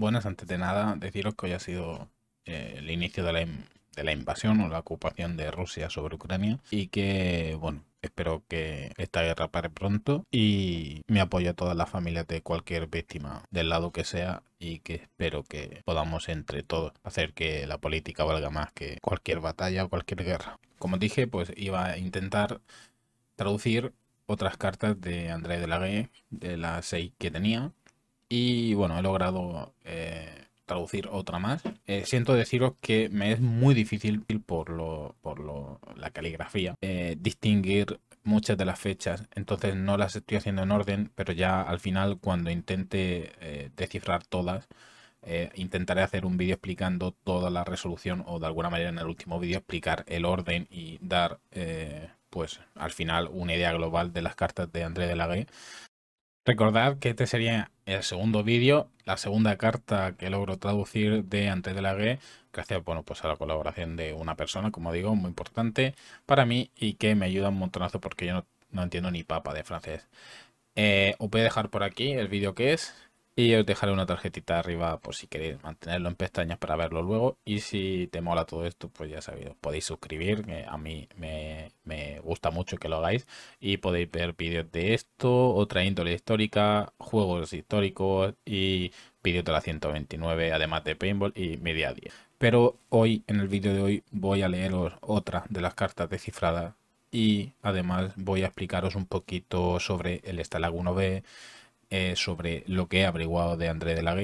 Buenas, antes de nada, deciros que hoy ha sido eh, el inicio de la, invasión o la ocupación de Rusia sobre Ucrania y que, bueno, espero que esta guerra pare pronto y me apoyo a todas las familias de cualquier víctima del lado que sea y que espero que podamos entre todos hacer que la política valga más que cualquier batalla o cualquier guerra. Como dije, pues iba a intentar traducir otras cartas de André Gue de las seis que tenía, y bueno, he logrado eh, traducir otra más. Eh, siento deciros que me es muy difícil por, lo, por lo, la caligrafía eh, distinguir muchas de las fechas, entonces no las estoy haciendo en orden, pero ya al final cuando intente descifrar todas, intentaré hacer un vídeo explicando toda la resolución o de alguna manera en el último vídeo explicar el orden y dar pues al final una idea global de las cartas de André de Recordad que este sería el segundo vídeo, la segunda carta que logro traducir de Antes de la G, gracias bueno, pues a la colaboración de una persona, como digo, muy importante para mí y que me ayuda un montonazo porque yo no, entiendo ni papa de francés. Eh, os voy a dejar por aquí el vídeo que es, y os dejaré una tarjetita arriba por si queréis mantenerlo en pestañas para verlo luego. Y si te mola todo esto, pues ya sabéis, podéis suscribir, que a mí me, gusta mucho que lo hagáis. Y podéis ver vídeos de esto, otra índole histórica, juegos históricos y vídeos de la 129, además de paintball y media 10. Pero hoy, en el vídeo de hoy, voy a leeros otra de las cartas descifradas y además voy a explicaros un poquito sobre el Stalag 1B, eh, sobre lo que he averiguado de André de la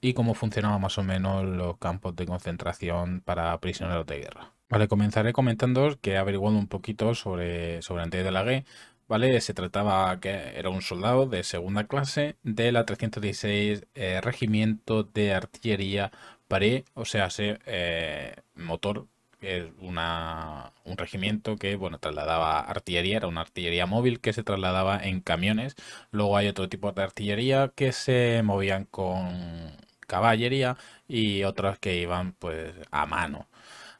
y cómo funcionaban más o menos los campos de concentración para prisioneros de guerra. Vale, comenzaré comentando que he averiguado un poquito sobre, sobre André de la ¿vale? Se trataba que era un soldado de segunda clase de la 316 eh, Regimiento de Artillería Paré, o sea, se, eh, motor es una, un regimiento que bueno, trasladaba artillería, era una artillería móvil que se trasladaba en camiones. Luego hay otro tipo de artillería que se movían con caballería y otras que iban pues a mano.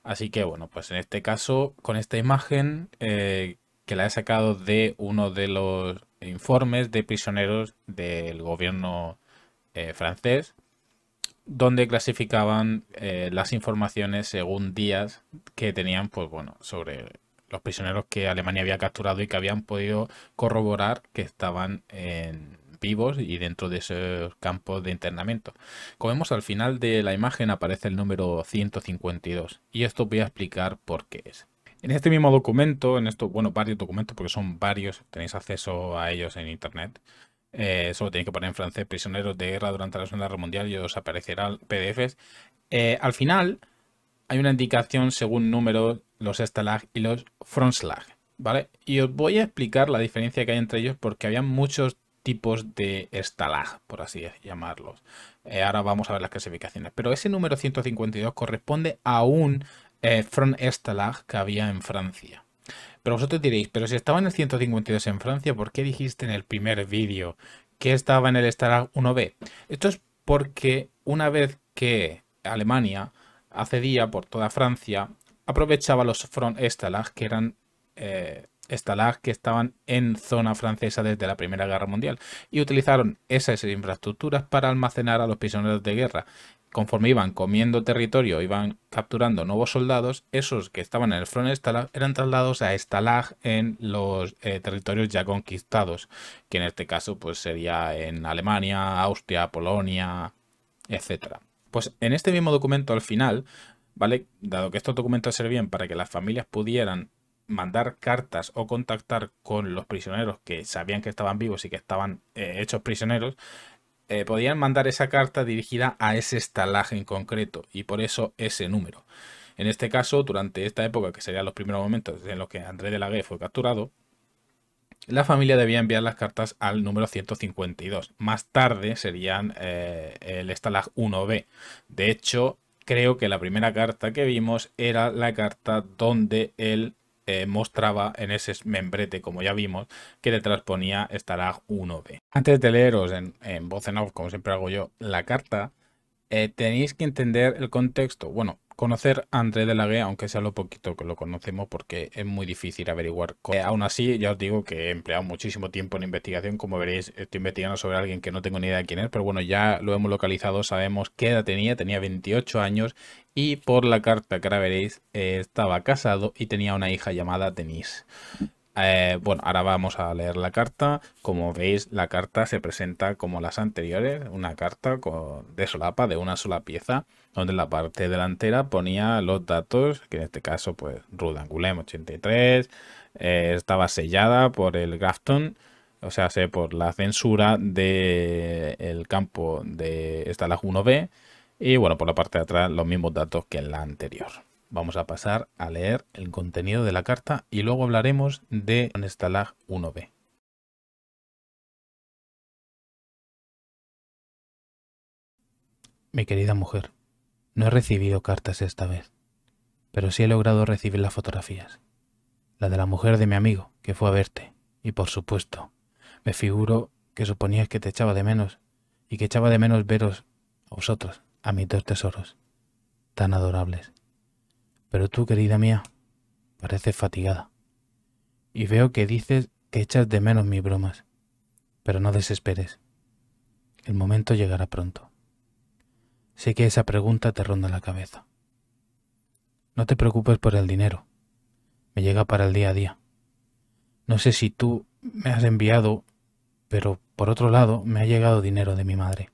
Así que bueno, pues en este caso, con esta imagen eh, que la he sacado de uno de los informes de prisioneros del gobierno eh, francés, donde clasificaban eh, las informaciones según días que tenían, pues bueno, sobre los prisioneros que Alemania había capturado y que habían podido corroborar que estaban vivos y dentro de esos campos de internamiento. Como vemos al final de la imagen aparece el número 152 y esto voy a explicar por qué es. En este mismo documento, en estos, bueno, varios documentos, porque son varios, tenéis acceso a ellos en internet, eh, solo tenéis que poner en francés prisioneros de guerra durante la Segunda Guerra Mundial y os aparecerán PDFs. Eh, al final hay una indicación según número los stalag y los frontslag, ¿vale? Y os voy a explicar la diferencia que hay entre ellos porque había muchos tipos de stalag, por así llamarlos. Eh, ahora vamos a ver las clasificaciones. Pero ese número 152 corresponde a un front stalag que había en Francia. Pero vosotros diréis, pero si estaba en el 152 en Francia, ¿por qué dijiste en el primer vídeo que estaba en el Stalag 1B? Esto es porque una vez que Alemania accedía por toda Francia, aprovechaba los front Stalag, que eran eh, estalag que estaban en zona francesa desde la Primera Guerra Mundial y utilizaron esas infraestructuras para almacenar a los prisioneros de guerra. Conforme iban comiendo territorio, iban capturando nuevos soldados, esos que estaban en el front Estalag, eran trasladados a Estalag en los eh, territorios ya conquistados, que en este caso pues sería en Alemania, Austria, Polonia, etc. Pues en este mismo documento al final, ¿vale? Dado que estos documentos servían para que las familias pudieran mandar cartas o contactar con los prisioneros que sabían que estaban vivos y que estaban eh, hechos prisioneros, eh, podían mandar esa carta dirigida a ese estalaje en concreto y por eso ese número. En este caso, durante esta época, que serían los primeros momentos en los que Andrés de la Guerra fue capturado, la familia debía enviar las cartas al número 152. Más tarde serían eh, el estalag 1B. De hecho, creo que la primera carta que vimos era la carta donde él eh, mostraba en ese membrete, como ya vimos, que detrás ponía estará 1B. Antes de leeros en, en voz en off, como siempre hago yo, la carta, eh, tenéis que entender el contexto. Bueno, conocer a André Delague, aunque sea lo poquito que lo conocemos, porque es muy difícil averiguar. Eh, aún así, ya os digo que he empleado muchísimo tiempo en investigación. Como veréis, estoy investigando sobre alguien que no tengo ni idea de quién es, pero bueno, ya lo hemos localizado, sabemos qué edad tenía, tenía 28 años y por la carta que ahora veréis, eh, estaba casado y tenía una hija llamada Denise. Eh, bueno, ahora vamos a leer la carta. Como veis, la carta se presenta como las anteriores, una carta de solapa, de una sola pieza donde la parte delantera ponía los datos, que en este caso, pues, Rudangulem angulem 83, estaba sellada por el Grafton, o sea, por la censura del campo de esta 1B, y bueno, por la parte de atrás los mismos datos que en la anterior. Vamos a pasar a leer el contenido de la carta y luego hablaremos de Estalag 1B. Mi querida mujer, no he recibido cartas esta vez, pero sí he logrado recibir las fotografías. La de la mujer de mi amigo, que fue a verte, y por supuesto, me figuro que suponías que te echaba de menos, y que echaba de menos veros a vosotros, a mis dos tesoros, tan adorables. Pero tú, querida mía, pareces fatigada, y veo que dices que echas de menos mis bromas, pero no desesperes, el momento llegará pronto. Sé que esa pregunta te ronda la cabeza. No te preocupes por el dinero. Me llega para el día a día. No sé si tú me has enviado, pero por otro lado me ha llegado dinero de mi madre.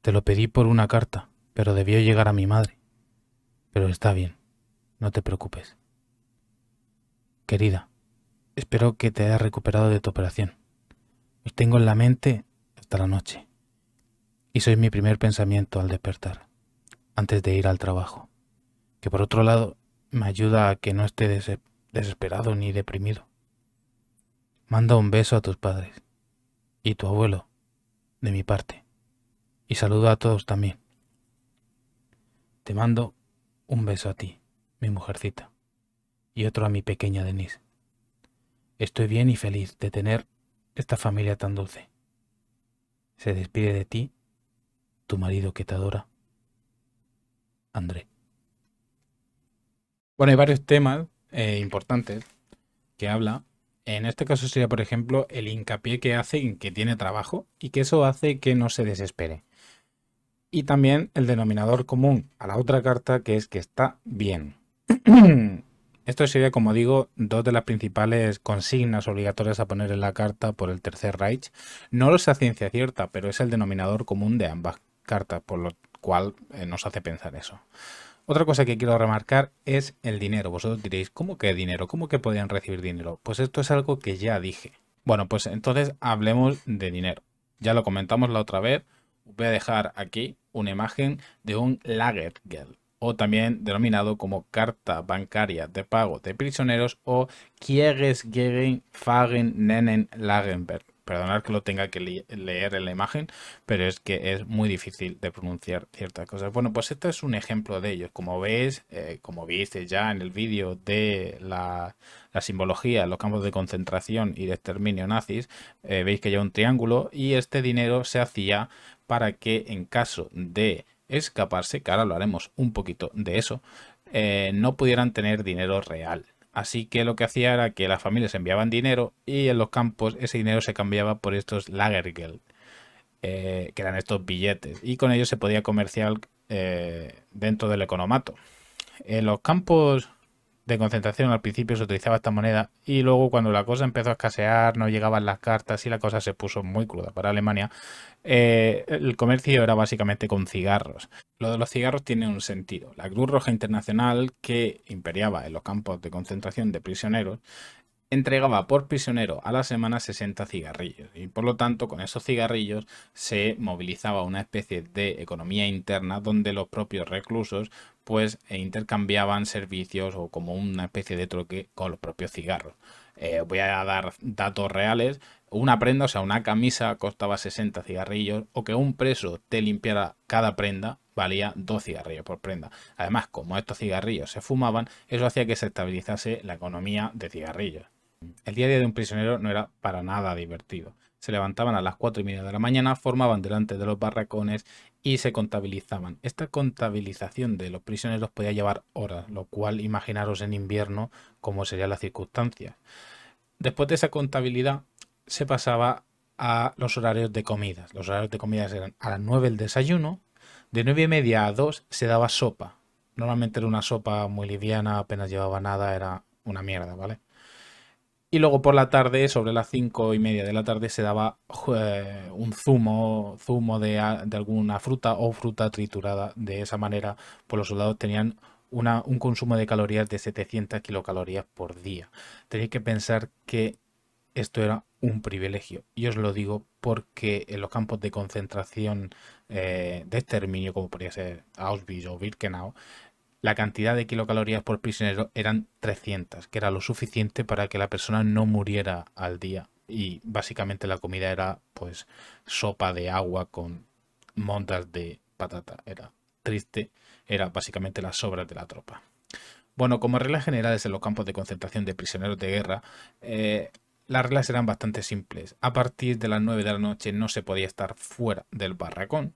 Te lo pedí por una carta, pero debió llegar a mi madre. Pero está bien, no te preocupes. Querida, espero que te hayas recuperado de tu operación. Lo tengo en la mente hasta la noche y soy mi primer pensamiento al despertar, antes de ir al trabajo, que por otro lado me ayuda a que no esté desesperado ni deprimido. Manda un beso a tus padres y tu abuelo, de mi parte, y saludo a todos también. Te mando un beso a ti, mi mujercita, y otro a mi pequeña Denise. Estoy bien y feliz de tener esta familia tan dulce. Se despide de ti marido que te adora? André. Bueno, hay varios temas eh, importantes que habla. En este caso sería, por ejemplo, el hincapié que hace en que tiene trabajo y que eso hace que no se desespere. Y también el denominador común a la otra carta, que es que está bien. Esto sería, como digo, dos de las principales consignas obligatorias a poner en la carta por el Tercer Reich. No lo sé a ciencia cierta, pero es el denominador común de ambas carta, por lo cual eh, nos hace pensar eso. Otra cosa que quiero remarcar es el dinero. Vosotros diréis, ¿cómo que dinero? ¿Cómo que podían recibir dinero? Pues esto es algo que ya dije. Bueno, pues entonces hablemos de dinero. Ya lo comentamos la otra vez. Voy a dejar aquí una imagen de un Lagergel, o también denominado como carta bancaria de pago de prisioneros o Kiegesgegen Fagen Nennen Lagenberg. Perdonad que lo tenga que leer en la imagen, pero es que es muy difícil de pronunciar ciertas cosas. Bueno, pues este es un ejemplo de ellos. Como veis, eh, como viste ya en el vídeo de la, simbología, los campos de concentración y de exterminio nazis, eh, veis que lleva un triángulo y este dinero se hacía para que en caso de escaparse, que ahora lo haremos un poquito de eso, eh, no pudieran tener dinero real, Así que lo que hacía era que las familias enviaban dinero y en los campos ese dinero se cambiaba por estos lagergeld, eh, que eran estos billetes, y con ellos se podía comerciar eh, dentro del economato. En los campos de concentración al principio se utilizaba esta moneda y luego cuando la cosa empezó a escasear, no llegaban las cartas y la cosa se puso muy cruda para Alemania, eh, el comercio era básicamente con cigarros. Lo de los cigarros tiene un sentido. La Cruz Roja Internacional, que imperiaba en los campos de concentración de prisioneros, entregaba por prisionero a la semana 60 cigarrillos y por lo tanto con esos cigarrillos se movilizaba una especie de economía interna donde los propios reclusos pues intercambiaban servicios o como una especie de troque con los propios cigarros. Eh, voy a dar datos reales. Una prenda, o sea, una camisa costaba 60 cigarrillos o que un preso te limpiara cada prenda valía dos cigarrillos por prenda. Además, como estos cigarrillos se fumaban, eso hacía que se estabilizase la economía de cigarrillos. El día a día de un prisionero no era para nada divertido se levantaban a las 4 y media de la mañana, formaban delante de los barracones y se contabilizaban. Esta contabilización de los prisioneros podía llevar horas, lo cual imaginaros en invierno cómo serían las circunstancias. Después de esa contabilidad se pasaba a los horarios de comidas. Los horarios de comidas eran a las 9 el desayuno, de 9 y media a 2 se daba sopa. Normalmente era una sopa muy liviana, apenas llevaba nada, era una mierda, ¿vale? Y luego por la tarde, sobre las cinco y media de la tarde, se daba un zumo, zumo de, alguna fruta o fruta triturada. De esa manera, pues los soldados tenían un consumo de calorías de 700 kilocalorías por día. Tenéis que pensar que esto era un privilegio. Y os lo digo porque en los campos de concentración eh, de exterminio, como podría ser Auschwitz o Birkenau, la cantidad de kilocalorías por prisionero eran 300, que era lo suficiente para que la persona no muriera al día. Y básicamente la comida era pues sopa de agua con montas de patata. Era triste, era básicamente las sobras de la tropa. Bueno, como reglas generales en los campos de concentración de prisioneros de guerra, eh, las reglas eran bastante simples. A partir de las 9 de la noche no se podía estar fuera del barracón.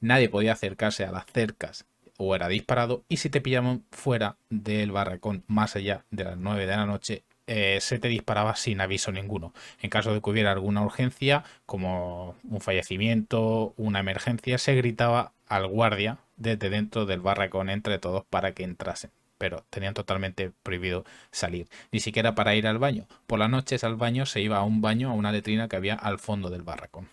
Nadie podía acercarse a las cercas o era disparado y si te pillaban fuera del barracón más allá de las 9 de la noche eh, se te disparaba sin aviso ninguno. En caso de que hubiera alguna urgencia, como un fallecimiento, una emergencia, se gritaba al guardia desde dentro del barracón entre todos para que entrasen. Pero tenían totalmente prohibido salir, ni siquiera para ir al baño. Por las noches al baño se iba a un baño, a una letrina que había al fondo del barracón.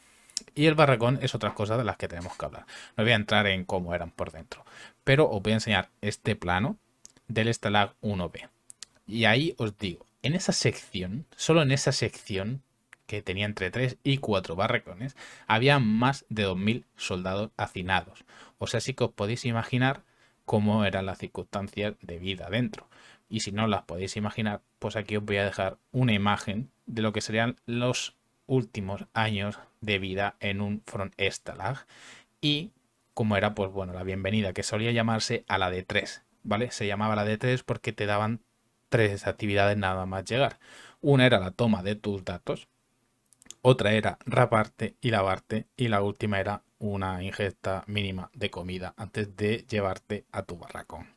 Y el barracón es otra cosa de las que tenemos que hablar. No voy a entrar en cómo eran por dentro, pero os voy a enseñar este plano del Stalag 1B. Y ahí os digo, en esa sección, solo en esa sección, que tenía entre 3 y 4 barracones, había más de 2.000 soldados hacinados. O sea, sí que os podéis imaginar cómo eran las circunstancias de vida dentro. Y si no las podéis imaginar, pues aquí os voy a dejar una imagen de lo que serían los últimos años de vida en un front stalag y como era pues bueno la bienvenida que solía llamarse a la de 3 vale se llamaba la de 3 porque te daban tres actividades nada más llegar una era la toma de tus datos otra era raparte y lavarte y la última era una ingesta mínima de comida antes de llevarte a tu barracón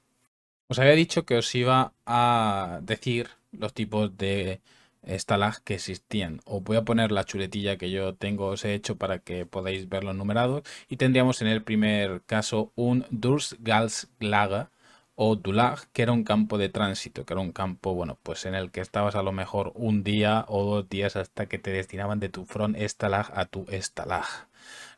os había dicho que os iba a decir los tipos de estalag que existían. Os voy a poner la chuletilla que yo tengo, os he hecho para que podáis verlo numerado. numerados. Y tendríamos en el primer caso un Durstgalslag o Dulag, que era un campo de tránsito, que era un campo, bueno, pues en el que estabas a lo mejor un día o dos días hasta que te destinaban de tu front estalag a tu estalag.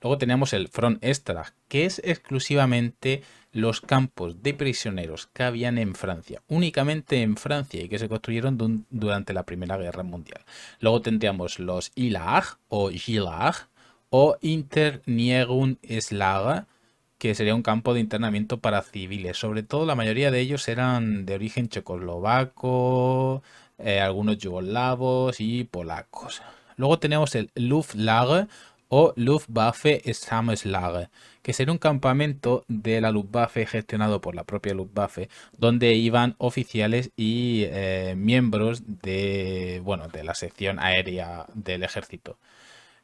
Luego teníamos el front estalag, que es exclusivamente los campos de prisioneros que habían en Francia, únicamente en Francia y que se construyeron durante la Primera Guerra Mundial. Luego tendríamos los Ilag o Gilag o Internierungslager, que sería un campo de internamiento para civiles. Sobre todo la mayoría de ellos eran de origen checoslovaco, eh, algunos yugoslavos y polacos. Luego tenemos el Luftlager o Luftwaffe Samslage, que sería un campamento de la Luftwaffe gestionado por la propia Luftwaffe, donde iban oficiales y eh, miembros de, bueno, de la sección aérea del ejército,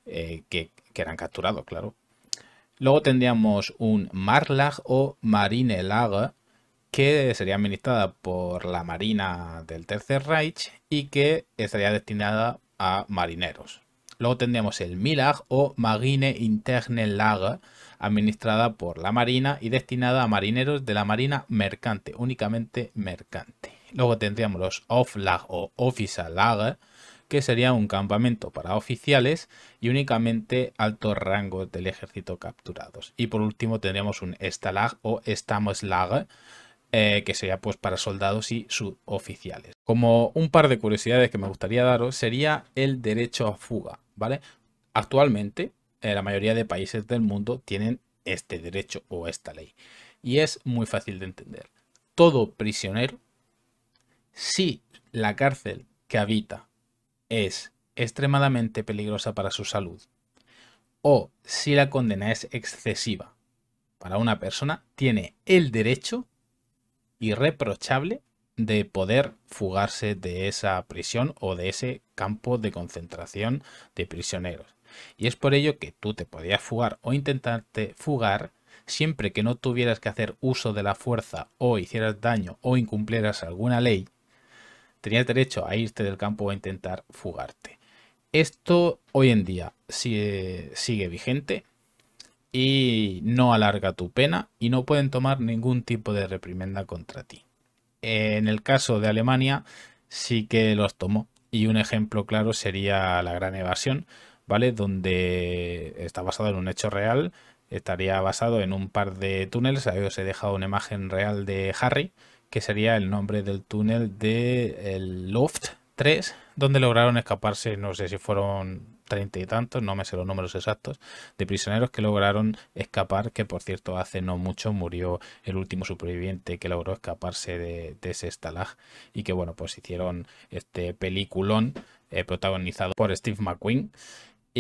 eh, que, que, eran capturados, claro. Luego tendríamos un Marlag o Marine Lager, que sería administrada por la Marina del Tercer Reich y que estaría destinada a marineros. Luego tendríamos el MILAG o Marine Interne Lager, administrada por la Marina y destinada a marineros de la Marina mercante, únicamente mercante. Luego tendríamos los Offlag o Officer Lager, que sería un campamento para oficiales y únicamente altos rangos del ejército capturados. Y por último tendríamos un Stalag o Stamoslag, eh, que sería pues para soldados y suboficiales. Como un par de curiosidades que me gustaría daros sería el derecho a fuga. ¿vale? Actualmente, eh, la mayoría de países del mundo tienen este derecho o esta ley. Y es muy fácil de entender. Todo prisionero, si la cárcel que habita es extremadamente peligrosa para su salud, o si la condena es excesiva para una persona, tiene el derecho irreprochable de poder fugarse de esa prisión o de ese campo de concentración de prisioneros. Y es por ello que tú te podías fugar o intentarte fugar siempre que no tuvieras que hacer uso de la fuerza o hicieras daño o incumplieras alguna ley, tenías derecho a irte del campo o a intentar fugarte. Esto hoy en día sigue vigente y no alarga tu pena y no pueden tomar ningún tipo de reprimenda contra ti. En el caso de Alemania sí que los tomó y un ejemplo claro sería la gran evasión, ¿vale? Donde está basado en un hecho real, estaría basado en un par de túneles, ahí os he dejado una imagen real de Harry, que sería el nombre del túnel de el loft 3, donde lograron escaparse, no sé si fueron treinta y tantos, no me sé los números exactos, de prisioneros que lograron escapar, que por cierto hace no mucho murió el último superviviente que logró escaparse de, ese estalag y que bueno, pues hicieron este peliculón eh, protagonizado por Steve McQueen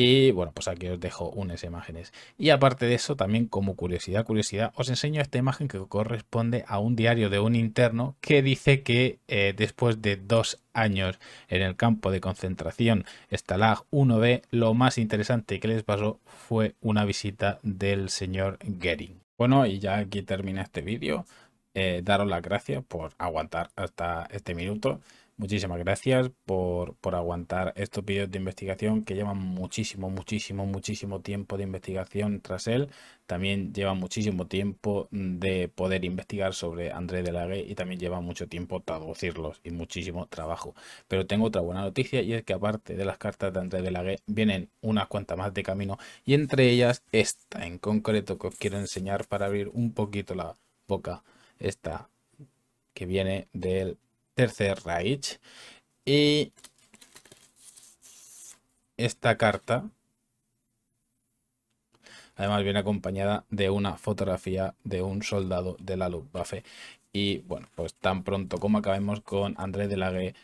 y bueno, pues aquí os dejo unas imágenes. Y aparte de eso, también como curiosidad, curiosidad, os enseño esta imagen que corresponde a un diario de un interno que dice que eh, después de dos años en el campo de concentración Stalag 1B, lo más interesante que les pasó fue una visita del señor Gering. Bueno, y ya aquí termina este vídeo. Eh, daros las gracias por aguantar hasta este minuto. Muchísimas gracias por, aguantar estos vídeos de investigación que llevan muchísimo, muchísimo, muchísimo tiempo de investigación tras él. También lleva muchísimo tiempo de poder investigar sobre André Delague y también lleva mucho tiempo traducirlos y muchísimo trabajo. Pero tengo otra buena noticia y es que aparte de las cartas de André Delague vienen unas cuantas más de camino y entre ellas esta en concreto que os quiero enseñar para abrir un poquito la boca. Esta que viene del Tercer Reich. Y esta carta, además viene acompañada de una fotografía de un soldado de la Luftwaffe. Y bueno, pues tan pronto como acabemos con André Delague,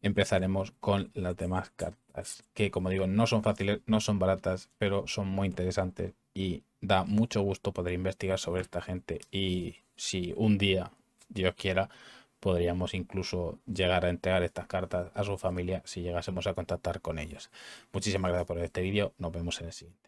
empezaremos con las demás cartas, que como digo, no son fáciles, no son baratas, pero son muy interesantes y da mucho gusto poder investigar sobre esta gente y si un día, Dios quiera, podríamos incluso llegar a entregar estas cartas a su familia si llegásemos a contactar con ellos. Muchísimas gracias por este vídeo, nos vemos en el siguiente.